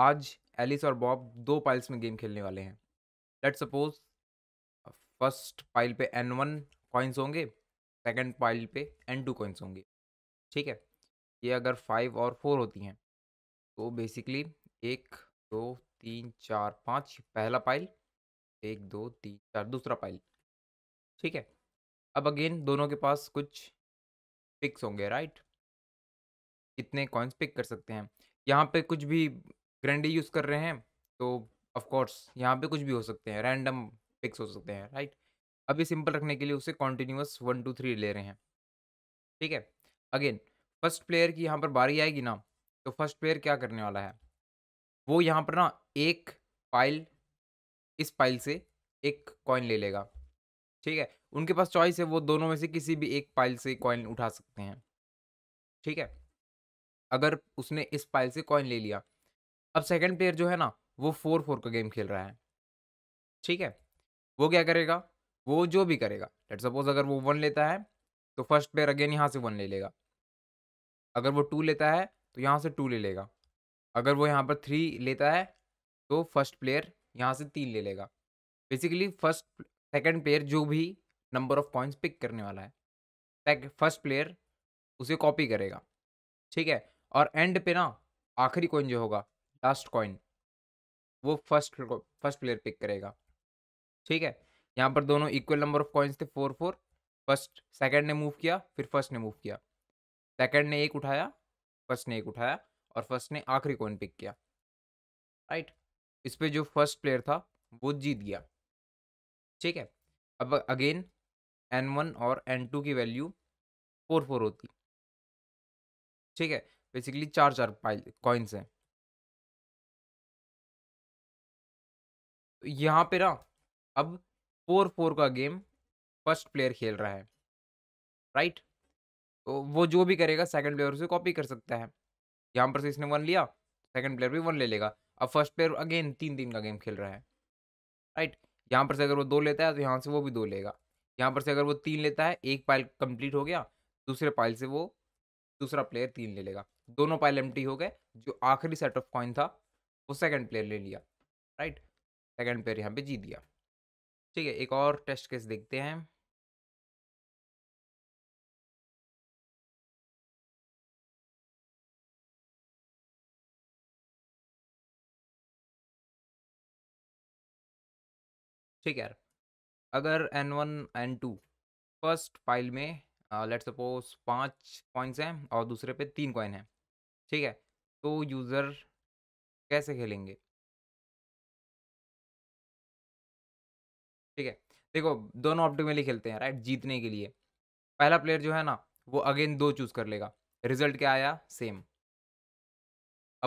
आज एलिस और बॉब दो पाइल्स में गेम खेलने वाले हैं लेट सपोज फर्स्ट पाइल पे एन वन कॉइन्स होंगे सेकेंड पाइल पे एन टू कॉइन्स होंगे ठीक है ये अगर फाइव और फोर होती हैं तो बेसिकली एक दो तीन चार पाँच पहला पाइल एक दो तीन चार दूसरा पाइल ठीक है अब अगेन दोनों के पास कुछ पिक्स होंगे राइट कितने कॉइन्स पिक कर सकते हैं यहाँ पे कुछ भी ग्रैंडी यूज़ कर रहे हैं तो ऑफकोर्स यहाँ पे कुछ भी हो सकते हैं रैंडम पिक्स हो सकते हैं राइट अभी सिंपल रखने के लिए उसे कॉन्टिन्यूस वन टू थ्री ले रहे हैं ठीक है अगेन फर्स्ट प्लेयर की यहाँ पर बारी आएगी ना तो फर्स्ट प्लेयर क्या करने वाला है वो यहाँ पर ना एक फाइल इस फाइल से एक कॉइन ले लेगा ठीक है उनके पास चॉइस है वो दोनों में से किसी भी एक फाइल से कॉइन उठा सकते हैं ठीक है अगर उसने इस फाइल से कॉइन ले लिया अब सेकंड प्लेयर जो है ना वो फोर फोर का गेम खेल रहा है ठीक है वो क्या करेगा वो जो भी करेगा लेट सपोज अगर वो वन लेता है तो फर्स्ट प्लेयर अगेन यहाँ से वन ले लेगा अगर वो टू लेता है तो यहाँ से टू ले लेगा अगर वो यहाँ पर थ्री लेता है तो फर्स्ट प्लेयर यहाँ से तीन ले लेगा बेसिकली फर्स्ट सेकंड प्लेयर जो भी नंबर ऑफ पॉइंट्स पिक करने वाला है फर्स्ट प्लेयर उसे कॉपी करेगा ठीक है और एंड पे ना आखिरी कोइन जो होगा लास्ट कॉइन वो फर्स्ट फर्स्ट प्लेयर पिक करेगा ठीक है यहाँ पर दोनों इक्वल नंबर ऑफ कॉइन्स थे फोर फोर फर्स्ट सेकंड ने मूव किया फिर फर्स्ट ने मूव किया सेकंड ने एक उठाया फर्स्ट ने एक उठाया और फर्स्ट ने आखिरी कॉइन पिक किया राइट इस पर जो फर्स्ट प्लेयर था वो जीत गया ठीक है अब अगेन एन वन और एन टू की वैल्यू फोर फोर होती ठीक है बेसिकली चार चार पाइल कॉइन्स हैं यहाँ पे ना अब फोर फोर का गेम फर्स्ट प्लेयर खेल रहा है राइट तो वो जो भी करेगा सेकंड प्लेयर उसे कॉपी कर सकता है यहाँ पर से इसने वन लिया सेकंड प्लेयर भी वन ले लेगा अब फर्स्ट प्लेयर अगेन तीन तीन का गेम खेल रहा है राइट यहाँ पर से अगर वो दो लेता है तो यहाँ से वो भी दो लेगा यहाँ पर से अगर वो तीन लेता है एक पाइल कंप्लीट हो गया दूसरे पाइल से वो दूसरा प्लेयर तीन ले लेगा दोनों पाइल एम हो गए जो आखिरी सेट ऑफ कॉइन था वो सेकंड प्लेयर ले लिया राइट सेकंड पेयर यहाँ पे जीत गया ठीक है एक और टेस्ट केस देखते हैं ठीक है अगर N one N two first file में लेट सपोज पाँच कॉइन्स हैं और दूसरे पे तीन कॉइन हैं ठीक है तो यूज़र कैसे खेलेंगे ठीक है देखो दोनों ऑप्टिक खेलते हैं राइट जीतने के लिए पहला प्लेयर जो है ना वो अगेन दो चूज कर लेगा रिजल्ट क्या आया सेम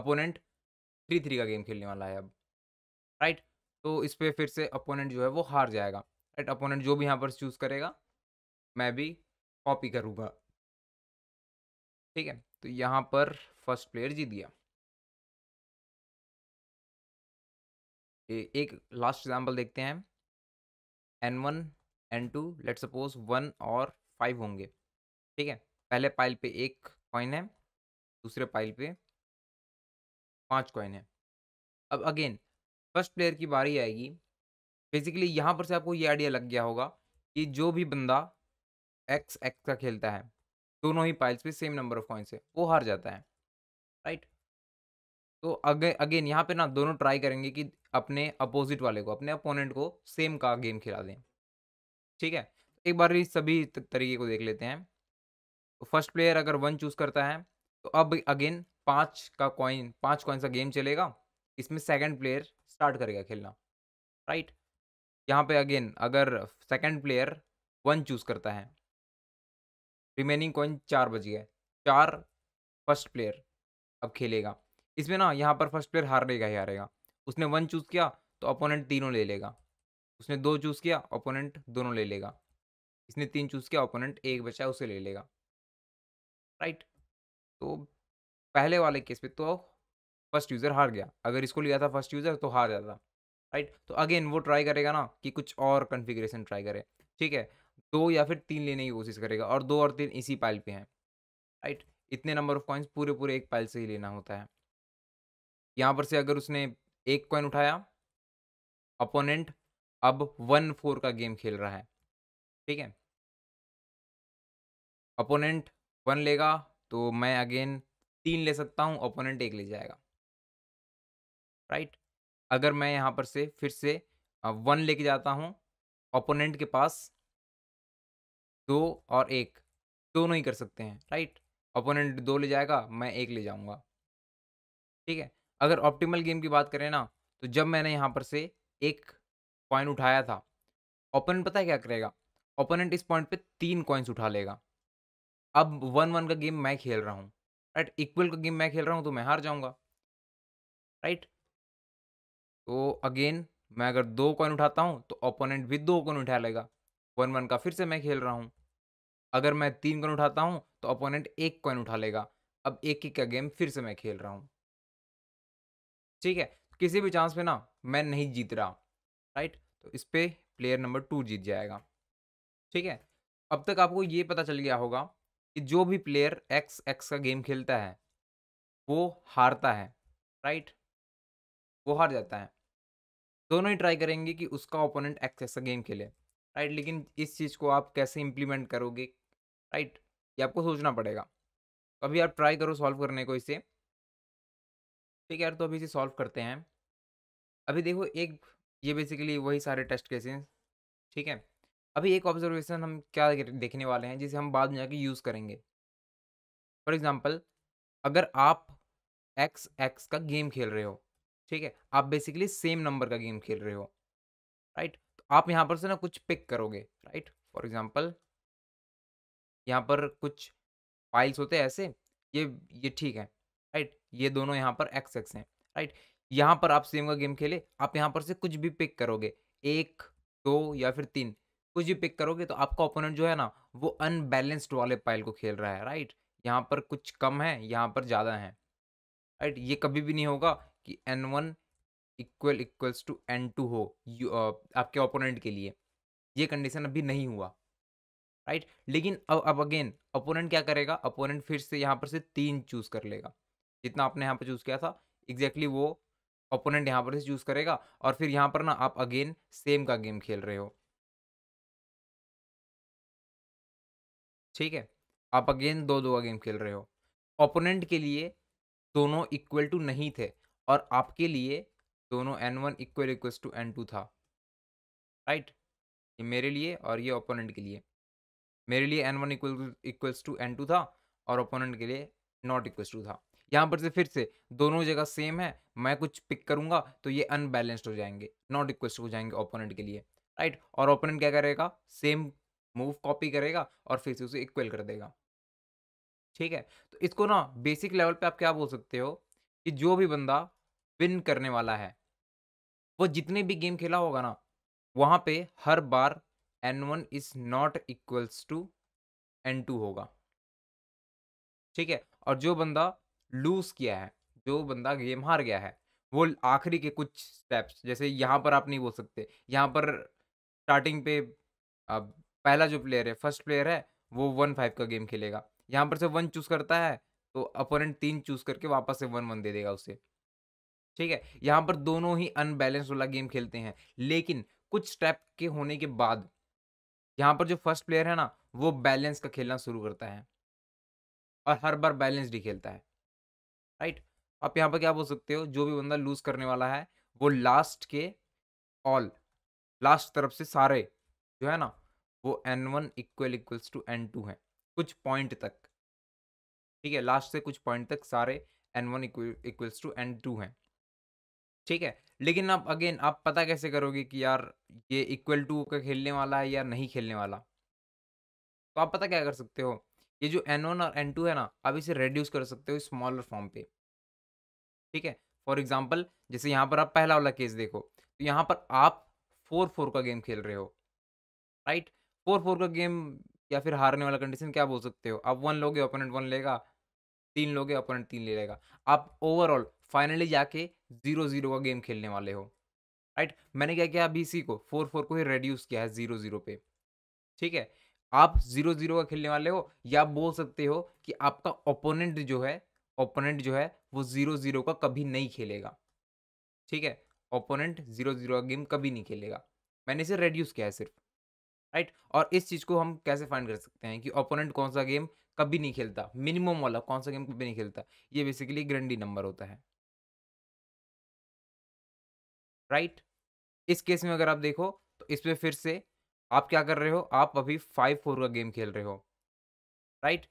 अपोनेंट थ्री थ्री का गेम खेलने वाला है अब राइट तो इस पर फिर से अपोनेंट जो है वो हार जाएगा राइट अपोनेंट जो भी यहाँ पर चूज करेगा मैं भी कॉपी करूँगा ठीक है तो यहाँ पर फर्स्ट प्लेयर जीत गया एक लास्ट एग्जाम्पल देखते हैं N one N two let suppose one और फाइव होंगे ठीक है पहले पाइल पे एक कॉइन है दूसरे पाइल पे पांच कॉइन है अब अगेन फर्स्ट प्लेयर की बारी आएगी बेसिकली यहाँ पर से आपको ये आइडिया लग गया होगा कि जो भी बंदा एक्स एक्स का खेलता है दोनों ही पाइल्स पे सेम नंबर ऑफ कॉइंस है वो हार जाता है राइट तो अगे अगेन यहाँ पे ना दोनों ट्राई करेंगे कि अपने अपोजिट वाले को अपने अपोनेंट को सेम का गेम खिला दें ठीक है एक बार इस सभी तरीके को देख लेते हैं तो फर्स्ट प्लेयर अगर वन चूज़ करता है तो अब अगेन पाँच का कॉइन पाँच कॉइन का गेम चलेगा इसमें सेकंड प्लेयर स्टार्ट करेगा खेलना राइट यहाँ पे अगेन अगर सेकंड प्लेयर वन चूज़ करता है रिमेनिंग कॉइन चार बज गए चार फर्स्ट प्लेयर अब खेलेगा इसमें ना यहाँ पर फर्स्ट प्लेयर हारेगा ही हारेगा उसने वन चूज़ किया तो अपोनेंट तीनों ले लेगा उसने दो चूज़ किया अपोनेंट दोनों ले लेगा इसने तीन चूज़ किया अपोनेंट एक बचा उसे ले लेगा राइट तो पहले वाले केस पे तो फर्स्ट यूज़र हार गया अगर इसको लिया था फर्स्ट यूज़र तो हार जाता राइट तो अगेन वो ट्राई करेगा ना कि कुछ और कन्फिग्रेशन ट्राई करे ठीक है दो या फिर तीन लेने की कोशिश करेगा और दो और तीन इसी पाइल पे हैं राइट इतने नंबर ऑफ कॉइन्स पूरे पूरे एक पाइल से ही लेना होता है यहाँ पर से अगर उसने एक कॉइन उठाया अपोनेंट अब वन फोर का गेम खेल रहा है ठीक है अपोनेंट वन लेगा तो मैं अगेन तीन ले सकता हूँ अपोनेंट एक ले जाएगा राइट अगर मैं यहाँ पर से फिर से वन लेके जाता हूँ अपोनेंट के पास दो और एक दोनों ही कर सकते हैं राइट अपोनेंट दो ले जाएगा मैं एक ले जाऊँगा ठीक है अगर ऑप्टिमल गेम की बात करें ना तो जब मैंने यहाँ पर से एक कॉइन उठाया था ओपोनेंट पता है क्या करेगा ओपोनेंट इस पॉइंट पे तीन कॉइन्स उठा लेगा अब वन वन का गेम मैं खेल रहा हूँ राइट इक्वल का गेम मैं खेल रहा हूँ तो मैं हार जाऊँगा राइट तो अगेन मैं अगर दो कॉइन उठाता हूँ तो ओपोनेंट भी दो कॉइन उठा लेगा वन वन का फिर से मैं खेल रहा हूँ अगर मैं तीन कॉइन उठाता हूँ तो ओपोनेंट एक कॉइन उठा लेगा अब एक एक का गेम फिर से मैं खेल रहा हूँ ठीक है तो किसी भी चांस पे ना मैं नहीं जीत रहा राइट तो इस पर प्लेयर नंबर टू जीत जाएगा ठीक है अब तक आपको ये पता चल गया होगा कि जो भी प्लेयर एक्स एक्स का गेम खेलता है वो हारता है राइट वो हार जाता है दोनों ही ट्राई करेंगे कि उसका ओपोनेंट एक्स एक्स का गेम खेले राइट लेकिन इस चीज़ को आप कैसे इम्प्लीमेंट करोगे राइट ये आपको सोचना पड़ेगा अभी आप ट्राई करो सॉल्व करने को इसे ठीक है यार तो अभी इसे सॉल्व करते हैं अभी देखो एक ये बेसिकली वही सारे टेस्ट केसेस ठीक है अभी एक ऑब्जर्वेशन हम क्या देखने वाले हैं जिसे हम बाद में जाके यूज़ करेंगे फॉर एग्ज़ाम्पल अगर आप एक्स एक्स का गेम खेल रहे हो ठीक है आप बेसिकली सेम नंबर का गेम खेल रहे हो राइट तो आप यहाँ पर से ना कुछ पिक करोगे राइट फॉर एग्ज़ाम्पल यहाँ पर कुछ फाइल्स होते हैं ऐसे ये ये ठीक है राइट ये दोनों यहाँ पर एक्स एक्स हैं राइट यहाँ पर आप सेम का गेम खेले आप यहाँ पर से कुछ भी पिक करोगे एक दो या फिर तीन कुछ भी पिक करोगे तो आपका ओपोनेंट जो है ना वो अनबैलेंस्ड वाले पाइल को खेल रहा है राइट यहाँ पर कुछ कम है यहाँ पर ज़्यादा है राइट ये कभी भी नहीं होगा कि N one equal equals to N two हो यू आपके ओपोनेंट के लिए ये कंडीशन अभी नहीं हुआ राइट लेकिन अब अब अगेन अपोनेंट क्या करेगा अपोनेंट फिर से यहाँ पर से तीन चूज कर लेगा जितना आपने यहाँ पर चूज़ किया था एग्जैक्टली exactly वो ओपोनेंट यहाँ पर से चूज़ करेगा और फिर यहाँ पर ना आप अगेन सेम का गेम खेल रहे हो ठीक है आप अगेन दो दो का गेम खेल रहे हो ओपोनेंट के लिए दोनों इक्वल टू नहीं थे और आपके लिए दोनों N one equal equal to N two था राइट ये मेरे लिए और ये ओपोनेंट के लिए मेरे लिए N one equal equals to N two था और ओपोनेंट के लिए नॉट इक्वल टू था यहाँ पर से फिर से दोनों जगह सेम है मैं कुछ पिक करूंगा तो ये अनबैलेंस्ड हो जाएंगे नॉट रिक्वेस्ट हो जाएंगे ओपोनेंट के लिए राइट और ओपोनेंट क्या करेगा सेम मूव कॉपी करेगा और फिर से उसे इक्वल कर देगा ठीक है तो इसको ना बेसिक लेवल पे आप क्या बोल सकते हो कि जो भी बंदा विन करने वाला है वो जितने भी गेम खेला होगा ना वहाँ पे हर बार N one is not equals to N two होगा ठीक है और जो बंदा लूज किया है जो बंदा गेम हार गया है वो आखिरी के कुछ स्टेप्स जैसे यहाँ पर आप नहीं बोल सकते यहाँ पर स्टार्टिंग पे अब पहला जो प्लेयर है फर्स्ट प्लेयर है वो वन फाइव का गेम खेलेगा यहाँ पर से वन चूज करता है तो अपोनेंट तीन चूज करके वापस से वन वन दे देगा उसे ठीक है यहाँ पर दोनों ही अनबैलेंस वाला गेम खेलते हैं लेकिन कुछ स्टेप के होने के बाद यहाँ पर जो फर्स्ट प्लेयर है ना वो बैलेंस का खेलना शुरू करता है और हर बार बैलेंस ही खेलता है राइट आप यहाँ पर क्या बोल सकते हो जो भी बंदा लूज करने वाला है वो लास्ट के ऑल लास्ट तरफ से सारे जो है ना वो N one equal equals to N two है कुछ पॉइंट तक ठीक है लास्ट से कुछ पॉइंट तक सारे N one equals to N two हैं ठीक है लेकिन आप अगेन आप पता कैसे करोगे कि यार ये इक्वल टू का खेलने वाला है या नहीं खेलने वाला तो आप पता क्या कर सकते हो ये जो एन वन और एन टू है ना आप इसे रेड्यूस कर सकते हो स्मॉलर फॉर्म पे ठीक है फॉर एग्जाम्पल जैसे यहाँ पर आप पहला वाला केस देखो तो यहाँ पर आप फोर फोर का गेम खेल रहे हो राइट फोर फोर का गेम या फिर हारने वाला कंडीशन क्या बोल सकते हो आप वन लोगे ओपोनेंट वन लेगा तीन लोगे ओपोनेंट तीन ले लेगा आप ओवरऑल फाइनली जाके जीरो जीरो का गेम खेलने वाले हो राइट मैंने क्या किया अभी इसी को फोर फोर को ही रेड्यूस किया है जीरो जीरो पे ठीक है आप जीरो जीरो का खेलने वाले हो या आप बोल सकते हो कि आपका ओपोनेंट जो है ओपोनेंट जो है वो जीरो जीरो का कभी नहीं खेलेगा ठीक है ओपोनेंट जीरो जीरो का गेम कभी नहीं खेलेगा मैंने इसे रेड्यूस किया है सिर्फ राइट और इस चीज़ को हम कैसे फाइंड कर सकते हैं कि ओपोनेंट कौन सा गेम कभी नहीं खेलता मिनिमम वाला कौन सा गेम कभी नहीं खेलता ये बेसिकली ग्रंडी नंबर होता है राइट इस केस में अगर आप देखो तो इसमें फिर से आप क्या कर रहे हो आप अभी फाइव फोर का गेम खेल रहे हो राइट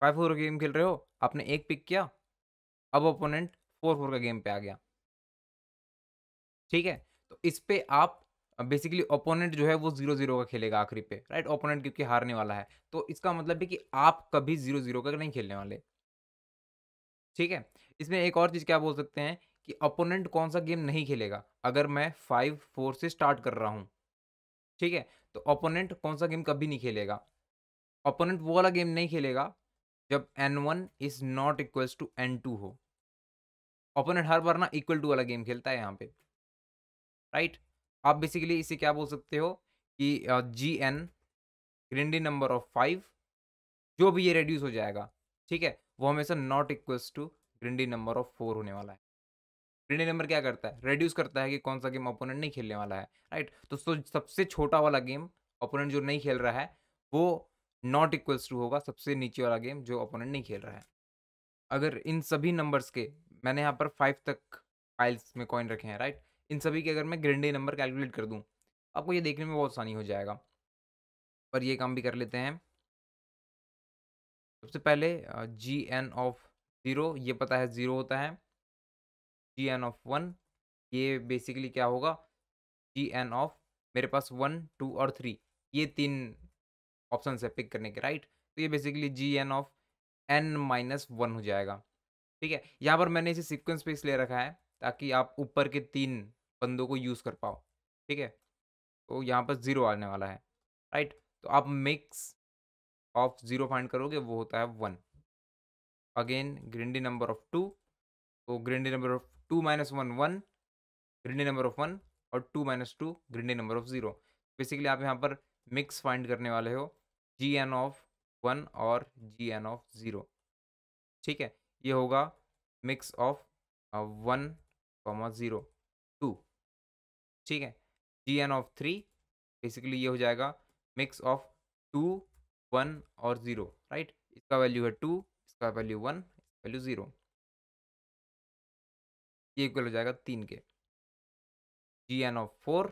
फाइव फोर का गेम खेल रहे हो आपने एक पिक किया अब ओपोनेंट फोर फोर का गेम पे आ गया ठीक है तो इस पे आप बेसिकली ओपोनेंट जो है वो जीरो जीरो का खेलेगा आखिरी पे राइट ओपोनेंट क्योंकि हारने वाला है तो इसका मतलब है कि आप कभी जीरो जीरो का नहीं खेलने वाले ठीक है इसमें एक और चीज़ क्या बोल सकते हैं कि ओपोनेंट कौन सा गेम नहीं खेलेगा अगर मैं फाइव फोर से स्टार्ट कर रहा हूँ ठीक है तो ओपोनेंट कौन सा गेम कभी नहीं खेलेगा ओपोनेंट वो वाला गेम नहीं खेलेगा जब N one is not equal to N two हो ओपोनेंट हर बार ना इक्वल टू वाला गेम खेलता है यहाँ पे राइट right? आप बेसिकली इसे क्या बोल सकते हो कि G N grundy number of five जो भी ये रेड्यूस हो जाएगा ठीक है वो हमेशा not equal to grundy number of four होने वाला है ग्रेनेड नंबर क्या करता है रेड्यूस करता है कि कौन सा गेम अपोनेंट नहीं खेलने वाला है राइट तो सबसे छोटा वाला गेम अपोनेंट जो नहीं खेल रहा है वो नॉट इक्वल्स टू होगा सबसे नीचे वाला गेम जो अपोनेंट नहीं खेल रहा है अगर इन सभी नंबर्स के मैंने यहाँ पर फाइव तक फाइल्स में कॉइन रखे हैं राइट इन सभी के अगर मैं ग्रेंडे नंबर कैलकुलेट कर दूँ आपको ये देखने में बहुत आसानी हो जाएगा पर ये काम भी कर लेते हैं सबसे पहले जी एन ऑफ ज़ीरो ये पता है ज़ीरो होता है जी एन ऑफ वन ये बेसिकली क्या होगा जी एन ऑफ मेरे पास वन टू और थ्री ये तीन ऑप्शन है पिक करने के राइट तो ये basically G N of N minus one हो जाएगा ठीक है यहाँ पर मैंने इसे सिक्वेंस पे इसलिए रखा है ताकि आप ऊपर के तीन बंदों को यूज़ कर पाओ ठीक है तो यहाँ पर ज़ीरो आने वाला है राइट तो आप मिक्स ऑफ ज़ीरो फाइंड करोगे वो होता है one again grundy number of two तो grundy number of two minus one one grundy number of one और two minus two grundy number of zero basically आप यहाँ पर मिक्स फाइंड करने वाले हो जी एन ऑफ वन और जी एन ऑफ ज़ीरो ठीक है ये होगा mex of one comma zero two ठीक है G N of three basically ये हो जाएगा मिक्स ऑफ टू वन और ज़ीरो राइट इसका वैल्यू है टू इसका वैल्यू वन वैल्यू ज़ीरो ये इक्वल हो जाएगा तीन के G N of four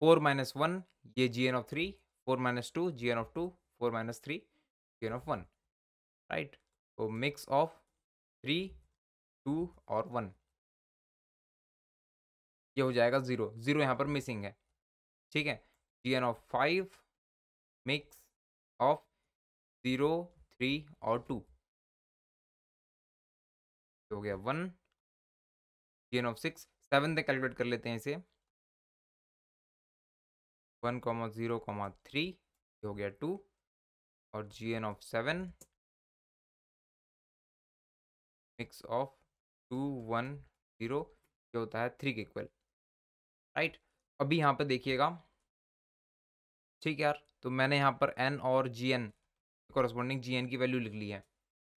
four minus one ये G N of three four minus two G N of two four minus three G N of one right तो mix of three two और one ये हो जाएगा zero zero यहाँ पर missing है ठीक है G N of five mex of zero three और टू हो गया one gain of six seven तक कैलकुलेट कर लेते हैं इसे one comma zero comma three ये हो गया टू और G N of seven mex of two one zero ये होता है थ्री के इक्वल राइट अभी यहाँ पर देखिएगा ठीक है यार तो मैंने यहाँ पर एन और G N corresponding G N की वैल्यू लिख ली है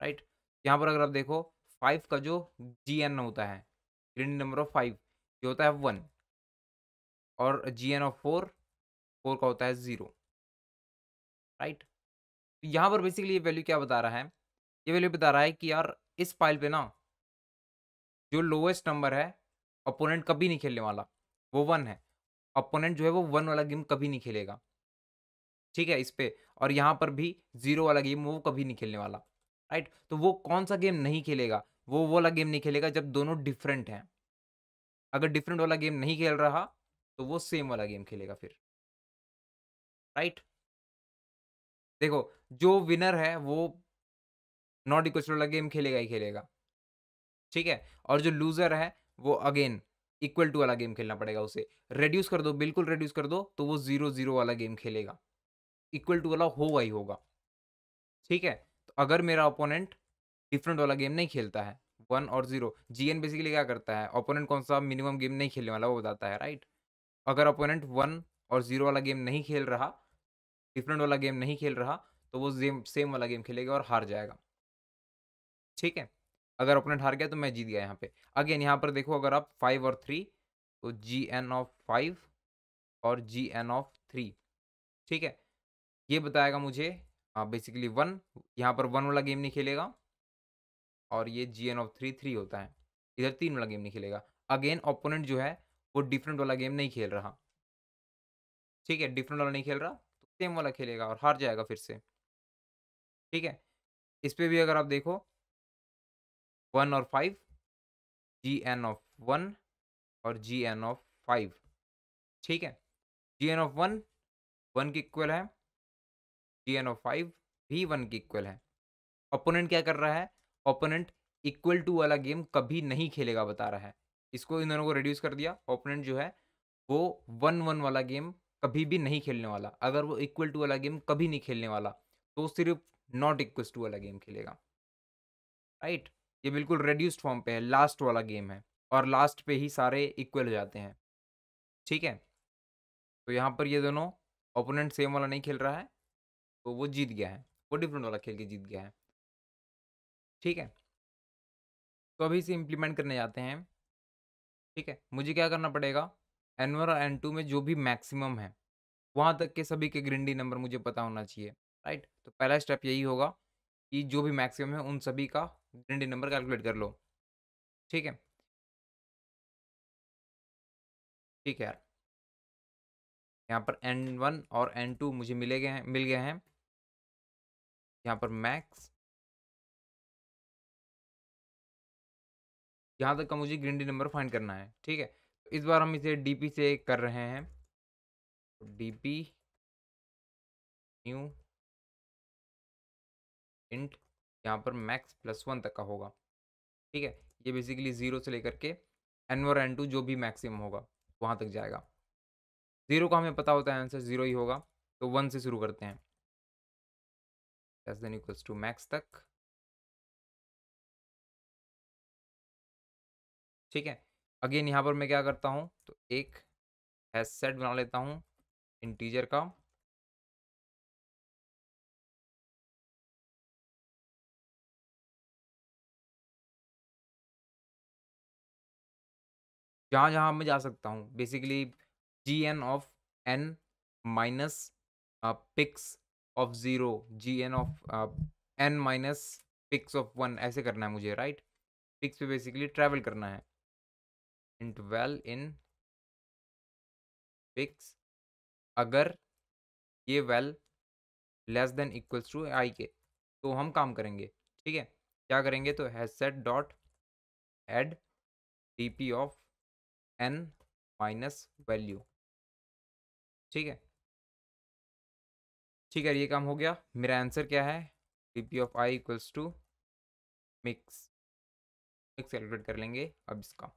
राइट यहाँ पर अगर आप देखो फाइव का जो जी एन होता है ग्रेडियंट नंबर ऑफ फाइव ये होता है वन और G N of four four का होता है ज़ीरो राइट तो यहाँ पर बेसिकली ये वैल्यू क्या बता रहा है ये वैल्यू बता रहा है कि यार इस फाइल पे ना जो लोएस्ट नंबर है अपोनेंट कभी नहीं खेलने वाला वो वन है अपोनेंट जो है वो वन वाला गेम कभी नहीं खेलेगा ठीक है इस पर और यहाँ पर भी जीरो वाला गेम वो कभी नहीं खेलने वाला राइट तो वो कौन सा गेम नहीं खेलेगा वो वाला गेम नहीं खेलेगा जब दोनों डिफरेंट हैं अगर डिफरेंट वाला गेम नहीं खेल रहा तो वो सेम वाला गेम खेलेगा फिर राइट right? देखो जो विनर है वो नॉट इक्वल वाला गेम खेलेगा ही खेलेगा ठीक है और जो लूजर है वो अगेन इक्वल टू वाला गेम खेलना पड़ेगा उसे रेड्यूस कर दो बिल्कुल रेड्यूस कर दो तो वो जीरो जीरो वाला गेम खेलेगा इक्वल टू वाला होगा ही होगा ठीक है तो अगर मेरा ओपोनेंट डिफरेंट वाला गेम नहीं खेलता है वन और जीरो जी बेसिकली क्या करता है ओपोनेंट कौन सा मिनिमम गेम नहीं खेलने वाला वो बताता है राइट अगर ओपोनेंट वन और जीरो वाला गेम नहीं खेल रहा डिफरेंट वाला गेम नहीं खेल रहा तो वो सेम सेम वाला गेम खेलेगा और हार जाएगा ठीक है अगर ओपोनेंट हार गया तो मैं जीत गया यहाँ पे अगेन यहाँ पर देखो अगर आप फाइव और थ्री तो जी एन ऑफ फाइव और जी एन ऑफ थ्री ठीक है ये बताएगा मुझे बेसिकली हाँ, वन यहाँ पर वन वाला गेम नहीं खेलेगा और ये G N of three three होता है इधर तीन वाला गेम नहीं खेलेगा अगेन ओपोनेंट जो है वो डिफरेंट वाला गेम नहीं खेल रहा ठीक है डिफरेंट वाला नहीं खेल रहा तो सेम वाला खेलेगा और हार जाएगा फिर से ठीक है इस पर भी अगर आप देखो वन और five G N of one और जी एन ऑफ फाइव ठीक है G N of one one की इक्वल है जी एन ऑफ फाइव भी वन की इक्वल है अपोनेंट क्या कर रहा है ओपोनेंट इक्वल टू वाला गेम कभी नहीं खेलेगा बता रहा है इसको इन दोनों को रिड्यूस कर दिया ओपोनेंट जो है वो वन वन वाला गेम कभी भी नहीं खेलने वाला अगर वो इक्वल टू वाला गेम कभी नहीं खेलने वाला तो सिर्फ नॉट इक्वल टू वाला गेम खेलेगा राइट ये बिल्कुल रेड्यूस्ड फॉर्म पे है लास्ट वाला गेम है और लास्ट पे ही सारे इक्वल हो जाते हैं ठीक है तो यहाँ पर ये दोनों ओपोनेंट सेम वाला नहीं खेल रहा है तो वो जीत गया है वो डिफरेंट वाला खेल के जीत गया है ठीक है तो अभी इसे इम्प्लीमेंट करने जाते हैं ठीक है मुझे क्या करना पड़ेगा एन वन और एन टू में जो भी मैक्सिमम है वहाँ तक के सभी के ग्रिंडी नंबर मुझे पता होना चाहिए राइट तो पहला स्टेप यही होगा कि जो भी मैक्सिमम है उन सभी का ग्रिंडी नंबर कैलकुलेट कर लो ठीक है ठीक है यार यहाँ पर एन वन और एन टू मुझे मिले गए हैं मिल गए हैं यहाँ पर मैक्स जहाँ तक का मुझे ग्रीन डी नंबर फाइंड करना है ठीक है इस बार हम इसे डी से कर रहे हैं डी पी न्यू इंट यहाँ पर मैक्स प्लस वन तक का होगा ठीक है ये बेसिकली ज़ीरो से लेकर के एन वन एन टू जो भी मैक्सिमम होगा वहाँ तक जाएगा ज़ीरो का हमें पता होता है आंसर ज़ीरो ही होगा तो वन से शुरू करते हैं इक्वल्स टू मैक्स तक ठीक है अगेन यहाँ पर मैं क्या करता हूँ तो एक हैश सेट बना लेता हूँ इंटीजर का जहाँ जहाँ मैं जा सकता हूँ basically G N of N minus picks of zero G N of N minus picks of one ऐसे करना है मुझे राइट right? पिक्स पे बेसिकली ट्रैवल करना है and इन in अगर ये well less than equals to I के तो हम काम करेंगे ठीक है क्या करेंगे तो hashset dot add D P of N minus value ठीक है ठीक है ये काम हो गया मेरा आंसर क्या है D P of I equals to mex mex calculate कर लेंगे अब इसका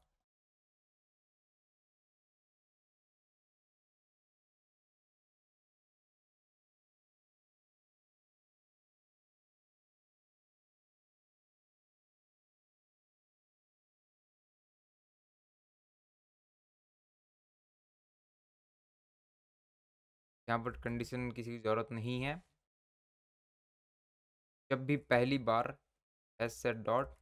यहाँ पर कंडीशन किसी की ज़रूरत नहीं है जब भी पहली बार S set dot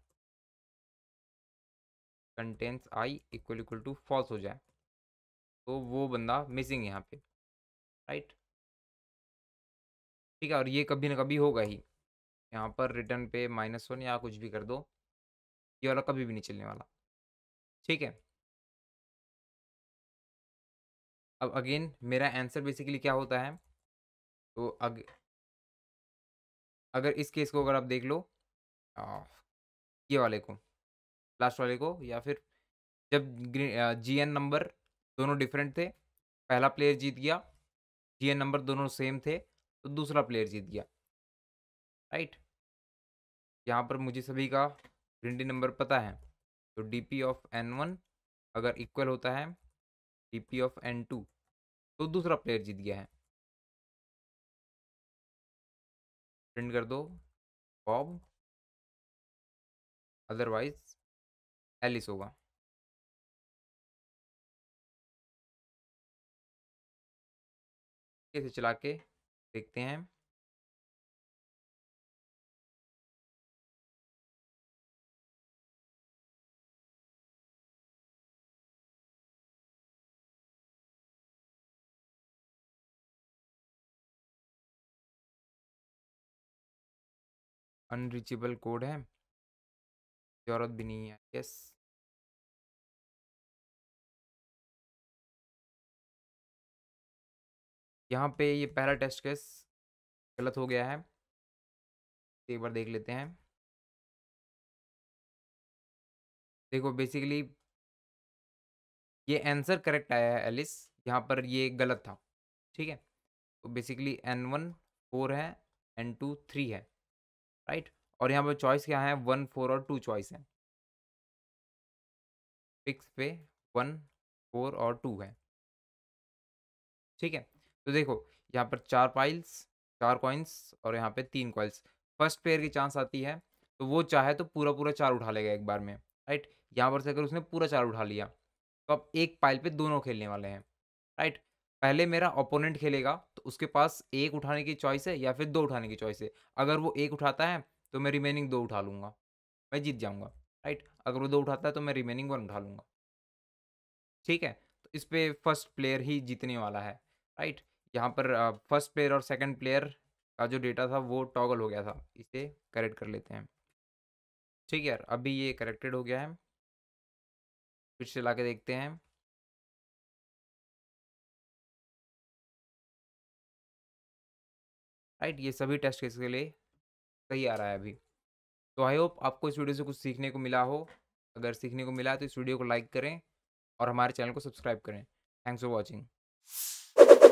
contains I equal equal to false हो जाए तो वो बंदा मिसिंग यहाँ पे राइट ठीक है और ये कभी ना कभी होगा ही यहाँ पर रिटर्न पे माइनस वन या कुछ भी कर दो ये वाला कभी भी नहीं चलने वाला ठीक है अब अगेन मेरा आंसर बेसिकली क्या होता है तो अग अगर इस केस को अगर आप देख लो ये वाले को लास्ट वाले को या फिर जब जी एन नंबर दोनों डिफरेंट थे पहला प्लेयर जीत गया जी एन नंबर दोनों सेम थे तो दूसरा प्लेयर जीत गया राइट यहाँ पर मुझे सभी का ग्रिंडी नंबर पता है तो D P of N one अगर इक्वल होता है D P of N two तो दूसरा प्लेयर जीत गया है प्रिंट कर दो बॉब अदरवाइज एलिस होगा इसे चला के देखते हैं अनरीचेबल कोड है जरूरत भी नहीं है यस यहाँ पे ये पहला टेस्ट केस गलत हो गया है तो एक बार देख लेते हैं देखो बेसिकली ये आंसर करेक्ट आया है एलिस यहाँ पर ये गलत था ठीक है तो बेसिकली एन वन फोर है एन टू थ्री है राइट और यहाँ पे चॉइस क्या है वन फोर और टू चॉइस है पिक्स पे वन फोर और टू है ठीक है तो देखो यहाँ पर चार पाइल्स चार कॉइन्स और यहाँ पे तीन कॉइल्स फर्स्ट पेयर की चांस आती है तो वो चाहे तो पूरा पूरा चार उठा लेगा एक बार में राइट यहाँ पर से अगर उसने पूरा चार उठा लिया तो अब एक पाइल पे दोनों खेलने वाले हैं राइट पहले मेरा ओपोनेंट खेलेगा तो उसके पास एक उठाने की चॉइस है या फिर दो उठाने की चॉइस है अगर वो एक उठाता है तो मैं रिमेनिंग दो उठा लूँगा मैं जीत जाऊँगा राइट अगर वो दो उठाता है तो मैं रिमेनिंग वन उठा लूँगा ठीक है तो इस पर फर्स्ट प्लेयर ही जीतने वाला है राइट यहाँ पर फर्स्ट प्लेयर और सेकेंड प्लेयर का जो डेटा था वो टॉगल हो गया था इसे करेक्ट कर लेते हैं ठीक है यार अभी ये करेक्टेड हो गया है फिर से ला के देखते हैं राइट ये सभी टेस्ट केस के लिए सही आ रहा है अभी तो आई होप आपको इस वीडियो से कुछ सीखने को मिला हो अगर सीखने को मिला तो इस वीडियो को लाइक करें और हमारे चैनल को सब्सक्राइब करें थैंक्स फॉर वॉचिंग